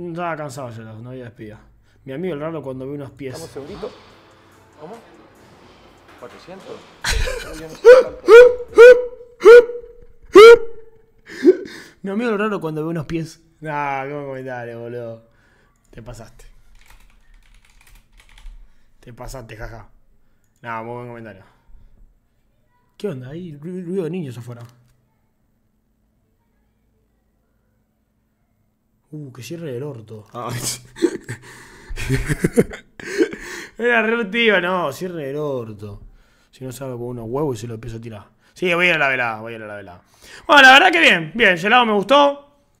No estaba cansado yo, no había despido. Mi amigo el raro cuando ve unos pies. ¿Estamos segurito? ¿Cómo? ¿400? Mi amigo el raro cuando ve unos pies. Nah, qué comentario, boludo. Te pasaste. Te pasaste, jaja. Nah, muy buen comentario. ¿Qué onda? Hay ruido de niños afuera. Uh, que cierre el orto. Era re no, cierre el orto. Si no sabe con unos huevos y se lo empiezo a tirar. Sí, voy a ir a la velada, voy a ir a la velada. Bueno, la verdad que bien, bien, el helado me gustó.